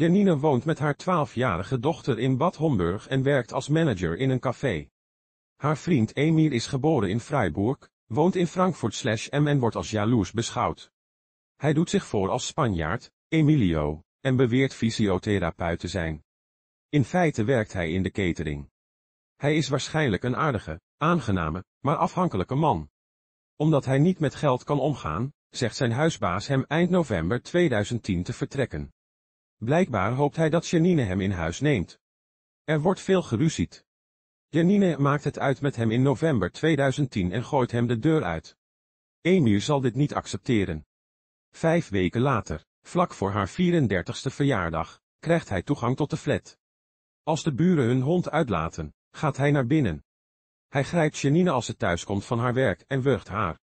Janine woont met haar twaalfjarige dochter in Bad Homburg en werkt als manager in een café. Haar vriend Emir is geboren in Freiburg, woont in Frankfurt slash M en wordt als jaloers beschouwd. Hij doet zich voor als Spanjaard, Emilio, en beweert fysiotherapeut te zijn. In feite werkt hij in de catering. Hij is waarschijnlijk een aardige, aangename, maar afhankelijke man. Omdat hij niet met geld kan omgaan, zegt zijn huisbaas hem eind november 2010 te vertrekken. Blijkbaar hoopt hij dat Janine hem in huis neemt. Er wordt veel geruzied. Janine maakt het uit met hem in november 2010 en gooit hem de deur uit. Emir zal dit niet accepteren. Vijf weken later, vlak voor haar 34ste verjaardag, krijgt hij toegang tot de flat. Als de buren hun hond uitlaten, gaat hij naar binnen. Hij grijpt Janine als ze thuiskomt van haar werk en wurgt haar.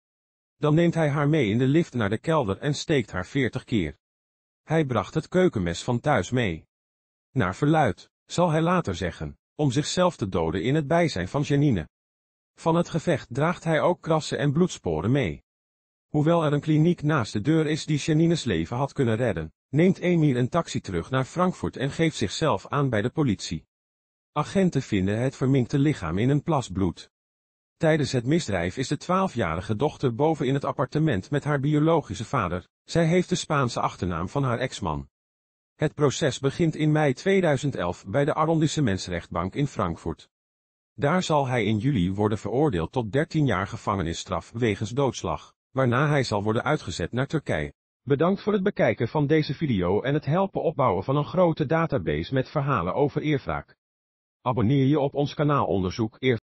Dan neemt hij haar mee in de lift naar de kelder en steekt haar 40 keer. Hij bracht het keukenmes van thuis mee. Naar verluid, zal hij later zeggen, om zichzelf te doden in het bijzijn van Janine. Van het gevecht draagt hij ook krassen en bloedsporen mee. Hoewel er een kliniek naast de deur is die Janine's leven had kunnen redden, neemt Emir een taxi terug naar Frankfurt en geeft zichzelf aan bij de politie. Agenten vinden het verminkte lichaam in een plas bloed. Tijdens het misdrijf is de twaalfjarige dochter boven in het appartement met haar biologische vader. Zij heeft de Spaanse achternaam van haar ex-man. Het proces begint in mei 2011 bij de arrondissementsrechtbank in Frankfurt. Daar zal hij in juli worden veroordeeld tot 13 jaar gevangenisstraf wegens doodslag, waarna hij zal worden uitgezet naar Turkije. Bedankt voor het bekijken van deze video en het helpen opbouwen van een grote database met verhalen over eerwraak. Abonneer je op ons kanaal Onderzoek Eer